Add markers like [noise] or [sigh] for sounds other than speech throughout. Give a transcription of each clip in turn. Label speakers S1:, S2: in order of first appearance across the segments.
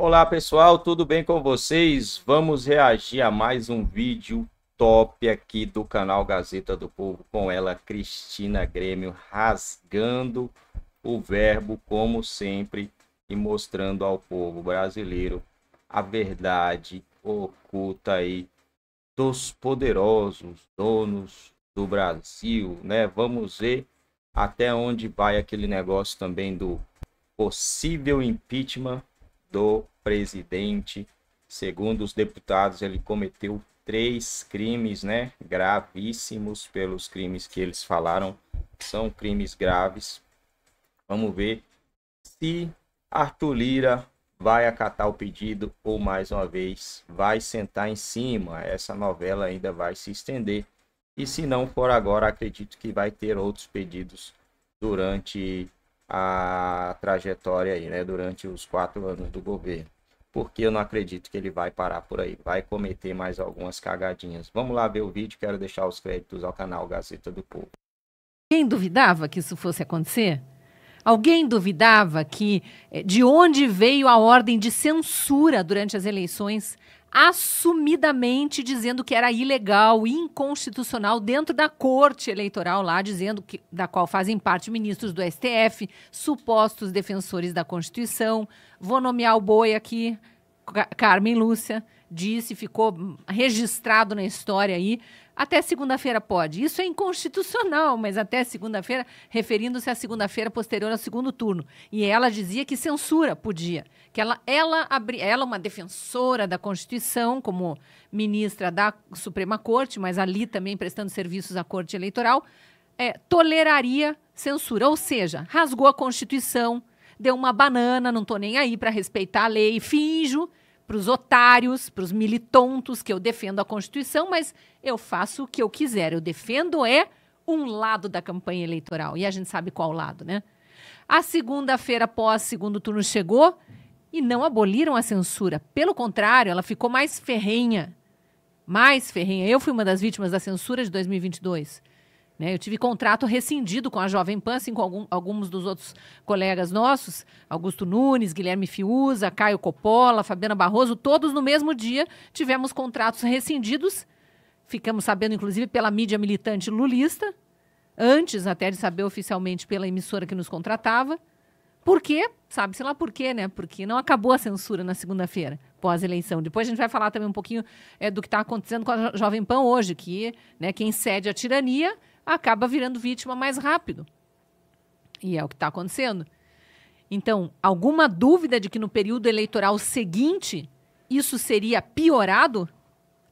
S1: Olá pessoal, tudo bem com vocês? Vamos reagir a mais um vídeo top aqui do canal Gazeta do Povo com ela, Cristina Grêmio, rasgando o verbo como sempre e mostrando ao povo brasileiro a verdade oculta aí dos poderosos donos do Brasil, né? Vamos ver até onde vai aquele negócio também do possível impeachment do presidente. Segundo os deputados, ele cometeu três crimes, né, gravíssimos pelos crimes que eles falaram, são crimes graves. Vamos ver se Arthur Lira vai acatar o pedido ou mais uma vez vai sentar em cima. Essa novela ainda vai se estender. E se não for agora, acredito que vai ter outros pedidos durante a trajetória aí, né, durante os quatro anos do governo. Porque eu não acredito que ele vai parar por aí, vai cometer mais algumas cagadinhas. Vamos lá ver o vídeo, quero deixar os créditos ao canal Gazeta do Povo.
S2: Quem duvidava que isso fosse acontecer? Alguém duvidava que eh, de onde veio a ordem de censura durante as eleições assumidamente dizendo que era ilegal, inconstitucional dentro da corte eleitoral lá, dizendo que da qual fazem parte ministros do STF, supostos defensores da Constituição. Vou nomear o boi aqui, Carmen Lúcia disse, ficou registrado na história aí, até segunda-feira pode. Isso é inconstitucional, mas até segunda-feira, referindo-se à segunda-feira posterior ao segundo turno. E ela dizia que censura podia. Que ela, ela, abri, ela uma defensora da Constituição, como ministra da Suprema Corte, mas ali também prestando serviços à Corte Eleitoral, é, toleraria censura. Ou seja, rasgou a Constituição, deu uma banana, não estou nem aí para respeitar a lei, finjo para os otários, para os militontos que eu defendo a Constituição, mas eu faço o que eu quiser. Eu defendo é um lado da campanha eleitoral e a gente sabe qual lado, né? A segunda-feira após segundo turno chegou e não aboliram a censura. Pelo contrário, ela ficou mais ferrenha. Mais ferrenha. Eu fui uma das vítimas da censura de 2022. Né? Eu tive contrato rescindido com a Jovem Pan, assim com algum, alguns dos outros colegas nossos, Augusto Nunes, Guilherme Fiuza, Caio Coppola, Fabiana Barroso, todos no mesmo dia tivemos contratos rescindidos. Ficamos sabendo, inclusive, pela mídia militante lulista, antes até de saber oficialmente pela emissora que nos contratava. Por quê? Sabe-se lá por quê, né? Porque não acabou a censura na segunda-feira, pós-eleição. Depois a gente vai falar também um pouquinho é, do que está acontecendo com a Jovem Pan hoje, que né, quem cede à tirania acaba virando vítima mais rápido. E é o que está acontecendo. Então, alguma dúvida de que no período eleitoral seguinte isso seria piorado?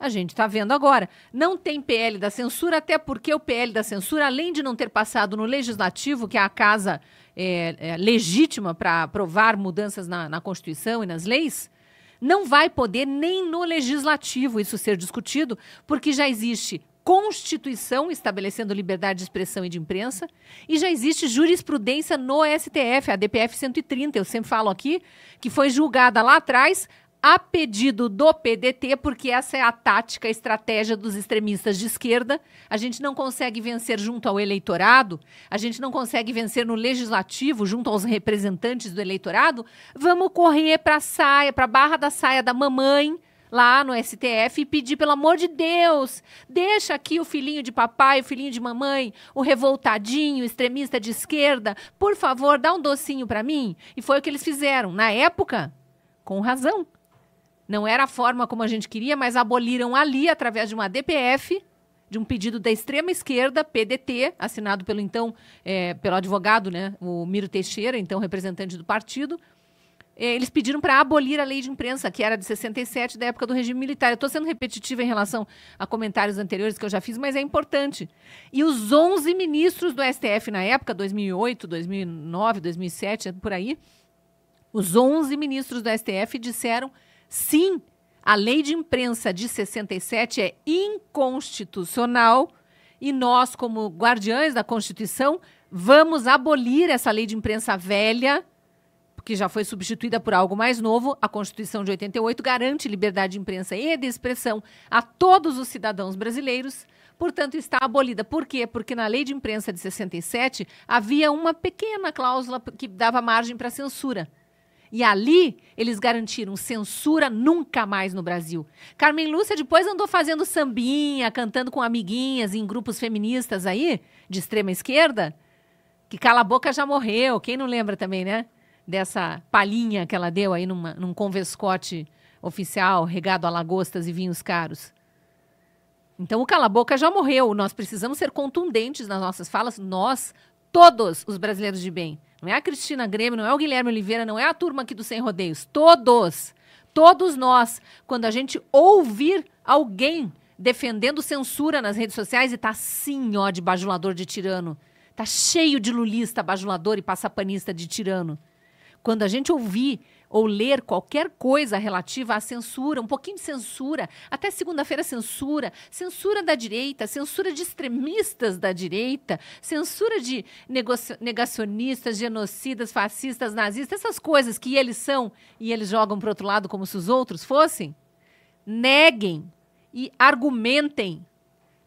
S2: A gente está vendo agora. Não tem PL da censura, até porque o PL da censura, além de não ter passado no legislativo, que é a casa é, é, legítima para aprovar mudanças na, na Constituição e nas leis, não vai poder nem no legislativo isso ser discutido, porque já existe Constituição estabelecendo liberdade de expressão e de imprensa, e já existe jurisprudência no STF, a DPF 130, eu sempre falo aqui, que foi julgada lá atrás a pedido do PDT, porque essa é a tática, a estratégia dos extremistas de esquerda. A gente não consegue vencer junto ao eleitorado, a gente não consegue vencer no legislativo, junto aos representantes do eleitorado. Vamos correr para a saia, para a barra da saia da mamãe, lá no STF e pedir, pelo amor de Deus, deixa aqui o filhinho de papai, o filhinho de mamãe, o revoltadinho, extremista de esquerda, por favor, dá um docinho para mim. E foi o que eles fizeram. Na época, com razão. Não era a forma como a gente queria, mas aboliram ali, através de uma DPF, de um pedido da extrema esquerda, PDT, assinado pelo então, é, pelo advogado, né, o Miro Teixeira, então representante do partido, é, eles pediram para abolir a lei de imprensa, que era de 67, da época do regime militar. Eu estou sendo repetitiva em relação a comentários anteriores que eu já fiz, mas é importante. E os 11 ministros do STF na época, 2008, 2009, 2007, por aí, os 11 ministros do STF disseram sim, a lei de imprensa de 67 é inconstitucional e nós, como guardiães da Constituição, vamos abolir essa lei de imprensa velha que já foi substituída por algo mais novo, a Constituição de 88 garante liberdade de imprensa e de expressão a todos os cidadãos brasileiros. Portanto, está abolida. Por quê? Porque na lei de imprensa de 67 havia uma pequena cláusula que dava margem para censura. E ali eles garantiram censura nunca mais no Brasil. Carmen Lúcia depois andou fazendo sambinha, cantando com amiguinhas em grupos feministas aí, de extrema esquerda, que cala a boca já morreu, quem não lembra também, né? dessa palhinha que ela deu aí numa, num convescote oficial regado a lagostas e vinhos caros. Então o cala-boca já morreu. Nós precisamos ser contundentes nas nossas falas, nós, todos os brasileiros de bem. Não é a Cristina Grêmio, não é o Guilherme Oliveira, não é a turma aqui do Sem Rodeios. Todos, todos nós, quando a gente ouvir alguém defendendo censura nas redes sociais e tá assim, ó, de bajulador de tirano. Tá cheio de lulista, bajulador e passapanista de tirano. Quando a gente ouvir ou ler qualquer coisa relativa à censura, um pouquinho de censura, até segunda-feira censura, censura da direita, censura de extremistas da direita, censura de negacionistas, genocidas, fascistas, nazistas, essas coisas que eles são e eles jogam para outro lado como se os outros fossem, neguem e argumentem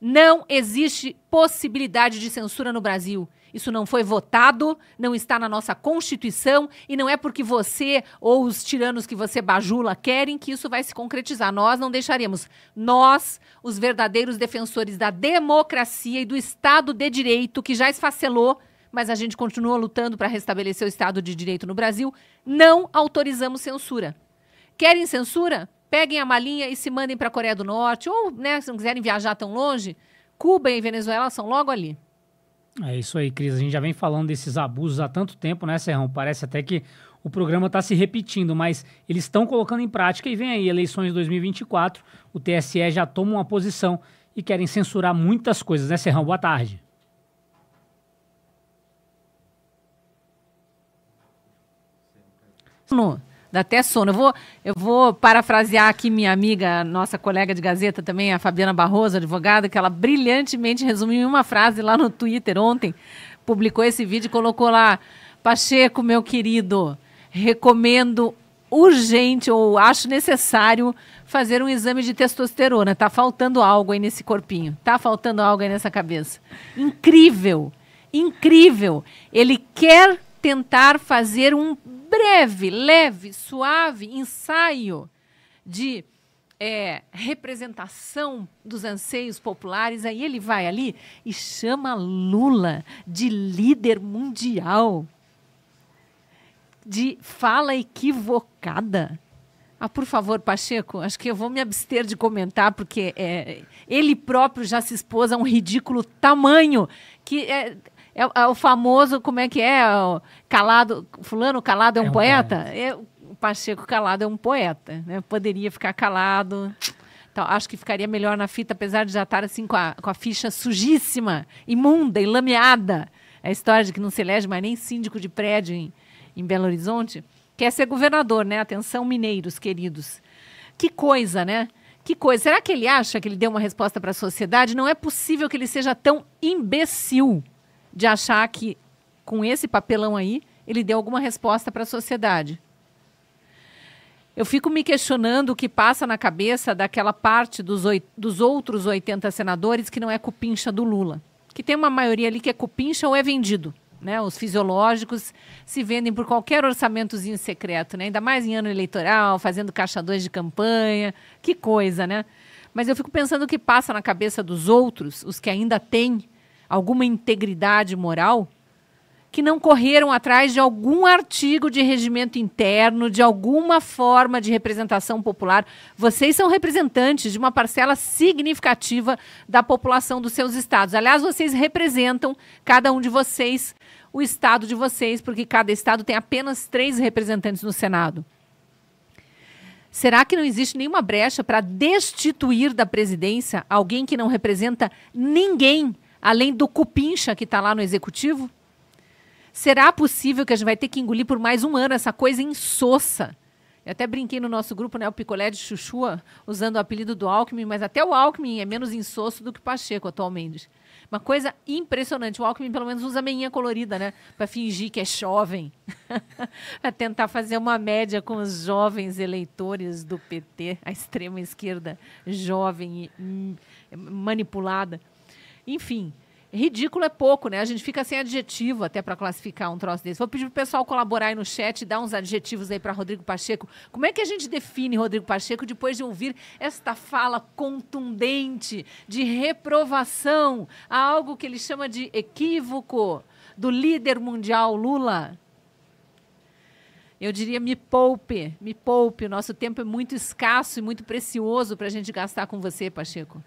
S2: não existe possibilidade de censura no Brasil. Isso não foi votado, não está na nossa Constituição e não é porque você ou os tiranos que você bajula querem que isso vai se concretizar. Nós não deixaremos. Nós, os verdadeiros defensores da democracia e do Estado de Direito, que já esfacelou, mas a gente continua lutando para restabelecer o Estado de Direito no Brasil, não autorizamos censura. Querem censura? peguem a malinha e se mandem para a Coreia do Norte, ou, né, se não quiserem viajar tão longe, Cuba e Venezuela são logo ali.
S3: É isso aí, Cris. A gente já vem falando desses abusos há tanto tempo, né, Serrão? Parece até que o programa está se repetindo, mas eles estão colocando em prática e vem aí eleições de 2024. O TSE já toma uma posição e querem censurar muitas coisas, né, Serrão? Boa tarde.
S2: Não. Dá até sono. Eu vou, eu vou parafrasear aqui minha amiga, nossa colega de Gazeta também, a Fabiana Barroso, advogada, que ela brilhantemente resumiu em uma frase lá no Twitter ontem, publicou esse vídeo e colocou lá: Pacheco, meu querido, recomendo urgente ou acho necessário fazer um exame de testosterona. Tá faltando algo aí nesse corpinho. Tá faltando algo aí nessa cabeça. Incrível! Incrível! Ele quer tentar fazer um breve, leve, suave ensaio de é, representação dos anseios populares, aí ele vai ali e chama Lula de líder mundial, de fala equivocada. Ah, por favor, Pacheco, acho que eu vou me abster de comentar, porque é, ele próprio já se expôs a um ridículo tamanho que é, é, é, o famoso, como é que é? Calado, fulano calado é um, é um poeta? poeta. o Pacheco calado é um poeta, né? Poderia ficar calado. Então, acho que ficaria melhor na fita, apesar de já estar assim com a, com a ficha sujíssima, imunda, enlameada. É a história de que não se elege mais nem síndico de prédio em, em Belo Horizonte. Quer é ser governador, né? Atenção, mineiros queridos. Que coisa, né? Que coisa. Será que ele acha que ele deu uma resposta para a sociedade? Não é possível que ele seja tão imbecil de achar que com esse papelão aí ele deu alguma resposta para a sociedade. Eu fico me questionando o que passa na cabeça daquela parte dos, oito, dos outros 80 senadores que não é cupincha do Lula. Que tem uma maioria ali que é cupincha ou é vendido. Né? Os fisiológicos se vendem por qualquer orçamentozinho secreto, né? ainda mais em ano eleitoral, fazendo caixa de campanha. Que coisa, né? Mas eu fico pensando o que passa na cabeça dos outros, os que ainda têm alguma integridade moral, que não correram atrás de algum artigo de regimento interno, de alguma forma de representação popular. Vocês são representantes de uma parcela significativa da população dos seus estados. Aliás, vocês representam, cada um de vocês, o estado de vocês, porque cada estado tem apenas três representantes no Senado. Será que não existe nenhuma brecha para destituir da presidência alguém que não representa ninguém? além do cupincha que está lá no executivo? Será possível que a gente vai ter que engolir por mais um ano essa coisa insossa? Eu até brinquei no nosso grupo, né, o picolé de chuchua, usando o apelido do Alckmin, mas até o Alckmin é menos insosso do que o Pacheco atualmente. Uma coisa impressionante. O Alckmin pelo menos usa meinha colorida, né? Para fingir que é jovem. [laughs] para tentar fazer uma média com os jovens eleitores do PT, a extrema esquerda jovem e hum, manipulada. Enfim, ridículo é pouco, né? A gente fica sem adjetivo até para classificar um troço desse. Vou pedir pro pessoal colaborar aí no chat e dar uns adjetivos aí para Rodrigo Pacheco. Como é que a gente define Rodrigo Pacheco depois de ouvir esta fala contundente de reprovação a algo que ele chama de equívoco do líder mundial Lula? eu diria me poupe, me poupe. O nosso tempo é muito escasso e muito precioso para a gente gastar com você, Pacheco.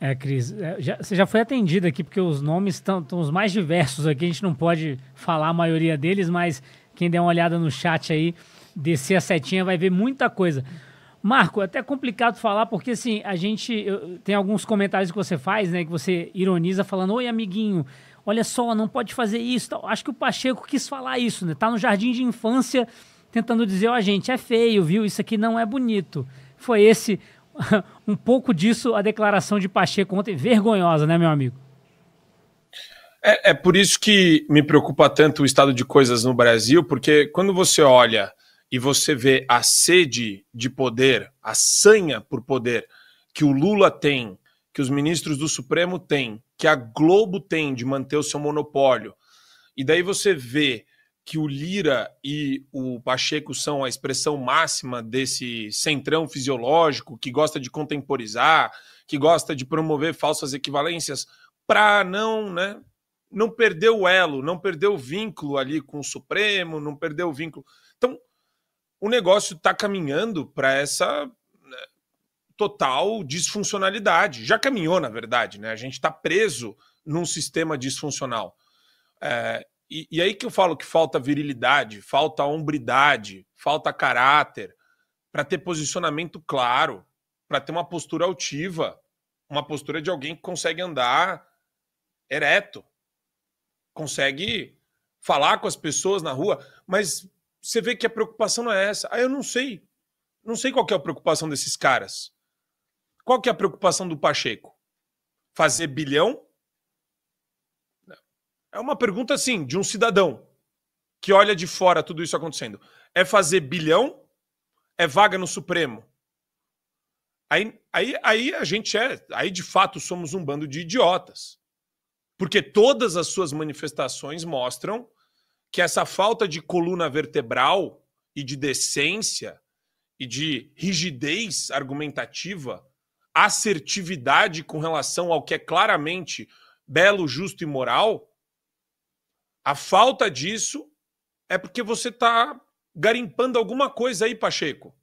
S3: É, Cris, é, já, você já foi atendido aqui, porque os nomes estão os mais diversos aqui, a gente não pode falar a maioria deles, mas quem der uma olhada no chat aí, descer a setinha, vai ver muita coisa. Marco, é até complicado falar, porque assim, a gente. Eu, tem alguns comentários que você faz, né? Que você ironiza falando, oi, amiguinho, olha só, não pode fazer isso. Acho que o Pacheco quis falar isso, né? Tá no jardim de infância tentando dizer, ó, oh, gente, é feio, viu? Isso aqui não é bonito. Foi esse [laughs] um pouco disso a declaração de Pacheco ontem, vergonhosa, né, meu amigo?
S4: É, é, por isso que me preocupa tanto o estado de coisas no Brasil, porque quando você olha e você vê a sede de poder, a sanha por poder que o Lula tem, que os ministros do Supremo têm, que a Globo tem de manter o seu monopólio, e daí você vê que o Lira e o Pacheco são a expressão máxima desse centrão fisiológico que gosta de contemporizar, que gosta de promover falsas equivalências para não, né, não perder o elo, não perder o vínculo ali com o Supremo, não perder o vínculo. Então, o negócio está caminhando para essa né, total disfuncionalidade. Já caminhou, na verdade, né? A gente está preso num sistema disfuncional. É, e, e, aí que eu falo que falta virilidade, falta hombridade, falta caráter, para ter posicionamento claro, para ter uma postura altiva, uma postura de alguém que consegue andar ereto, consegue falar com as pessoas na rua, mas você vê que a preocupação não é essa. Ah, eu não sei. Não sei qual é a preocupação desses caras. Qual que é a preocupação do Pacheco? Fazer bilhão é uma pergunta, assim, de um cidadão que olha de fora tudo isso acontecendo. É fazer bilhão? É vaga no Supremo? Aí, aí, aí a gente é. Aí de fato somos um bando de idiotas. Porque todas as suas manifestações mostram que essa falta de coluna vertebral e de decência e de rigidez argumentativa, assertividade com relação ao que é claramente belo, justo e moral, a falta disso é porque você está garimpando alguma coisa aí, Pacheco.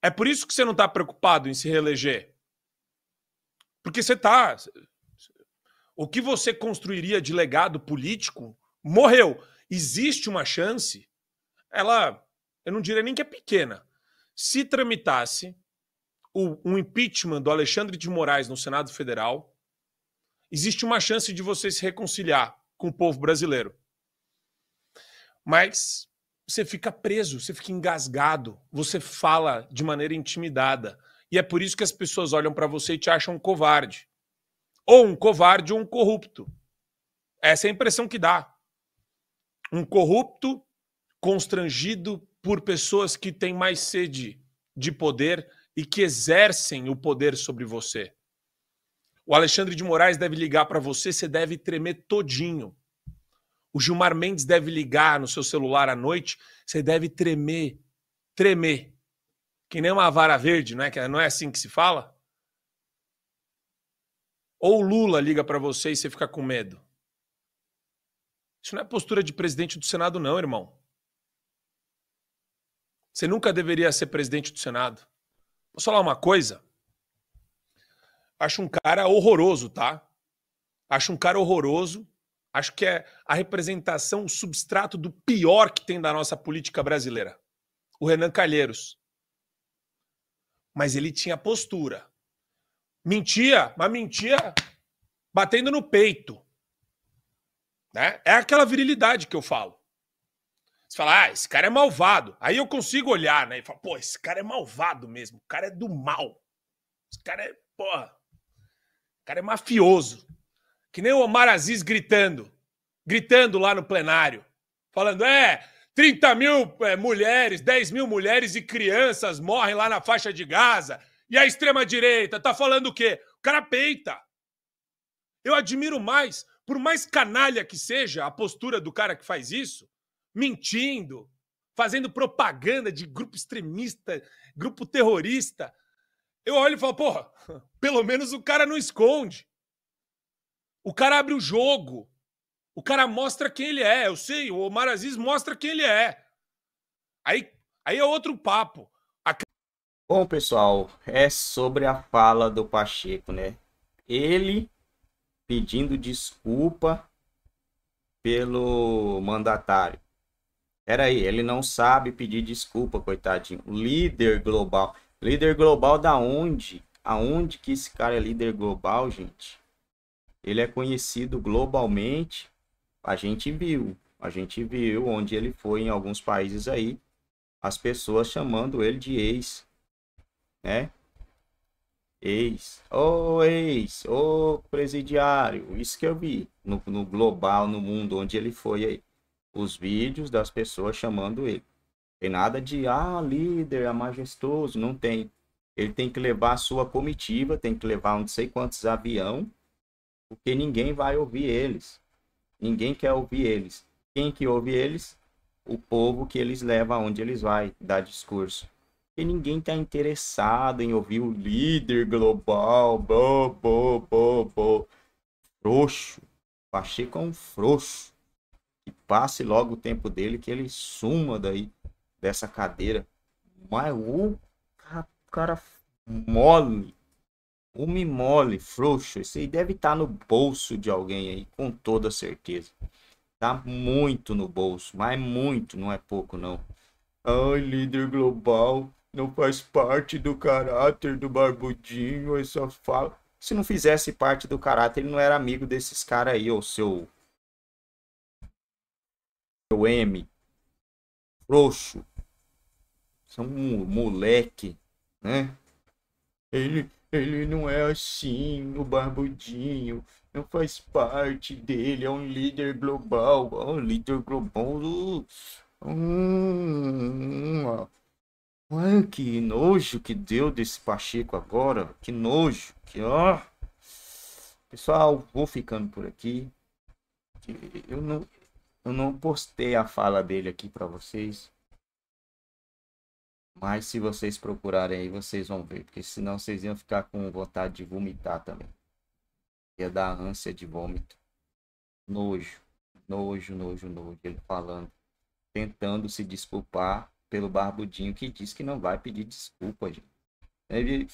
S4: É por isso que você não está preocupado em se reeleger. Porque você está. O que você construiria de legado político morreu. Existe uma chance, ela, eu não diria nem que é pequena. Se tramitasse o, um impeachment do Alexandre de Moraes no Senado Federal, existe uma chance de você se reconciliar com o povo brasileiro. Mas você fica preso, você fica engasgado, você fala de maneira intimidada. E é por isso que as pessoas olham para você e te acham um covarde. Ou um covarde ou um corrupto. Essa é a impressão que dá. Um corrupto constrangido por pessoas que têm mais sede de poder e que exercem o poder sobre você. O Alexandre de Moraes deve ligar para você, você deve tremer todinho. O Gilmar Mendes deve ligar no seu celular à noite, você deve tremer, tremer. Que nem uma vara verde, não é? Não é assim que se fala? Ou o Lula liga para você e você fica com medo. Isso não é postura de presidente do Senado, não, irmão. Você nunca deveria ser presidente do Senado. Posso falar uma coisa? Acho um cara horroroso, tá? Acho um cara horroroso. Acho que é a representação, o substrato do pior que tem da nossa política brasileira. O Renan Calheiros. Mas ele tinha postura. Mentia, mas mentia batendo no peito. Né? É aquela virilidade que eu falo. Você fala, ah, esse cara é malvado. Aí eu consigo olhar, né? E falar, pô, esse cara é malvado mesmo. O cara é do mal. Esse cara é, porra. O cara é mafioso. Que nem o Omar Aziz gritando. Gritando lá no plenário. Falando, é, 30 mil é, mulheres, 10 mil mulheres e crianças morrem lá na faixa de Gaza. E a extrema-direita tá falando o quê? O cara peita. Eu admiro mais, por mais canalha que seja a postura do cara que faz isso, mentindo, fazendo propaganda de grupo extremista, grupo terrorista. Eu olho e falo, porra, [laughs] pelo menos o cara não esconde. O cara abre o jogo. O cara mostra quem ele é. Eu sei, o Omar Aziz mostra quem ele é. Aí, aí é outro papo. A...
S1: Bom, pessoal, é sobre a fala do Pacheco, né? Ele pedindo desculpa pelo mandatário. Era aí, ele não sabe pedir desculpa, coitadinho. Líder global. Líder global da onde? Aonde que esse cara é líder global, gente? Ele é conhecido globalmente. A gente viu, a gente viu onde ele foi em alguns países aí, as pessoas chamando ele de ex, né? Ex, ô oh, ex, ô oh, presidiário, isso que eu vi no, no global, no mundo onde ele foi aí. Os vídeos das pessoas chamando ele. Tem nada de, ah, líder, é majestoso, não tem. Ele tem que levar a sua comitiva, tem que levar não sei quantos avião, porque ninguém vai ouvir eles. Ninguém quer ouvir eles. Quem que ouve eles? O povo que eles levam aonde eles vai dar discurso. E ninguém está interessado em ouvir o líder global, bo, bo, bo, bo. Frouxo. Pacheco é um frouxo. E passe logo o tempo dele que ele suma daí dessa cadeira. Mas o cara, mole. Homem mole, frouxo. esse aí deve estar tá no bolso de alguém aí, com toda certeza. Tá muito no bolso, mas muito, não é pouco não. Ai, líder global, não faz parte do caráter do barbudinho essa fala. Se não fizesse parte do caráter, ele não era amigo desses caras aí, ou seu. Seu M. Frouxo são é moleque, né? Ele, ele não é assim, o barbudinho, não faz parte dele, é um líder global, é um líder global do... Hum, que nojo que deu desse Pacheco agora, que nojo, que ó... Pessoal, vou ficando por aqui. Eu não, eu não postei a fala dele aqui para vocês. Mas se vocês procurarem aí, vocês vão ver. Porque senão vocês iam ficar com vontade de vomitar também. Ia dar ânsia de vômito. Nojo, nojo, nojo, nojo. Ele falando. Tentando se desculpar pelo barbudinho que diz que não vai pedir desculpa, gente. Ele.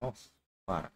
S1: Nossa, para.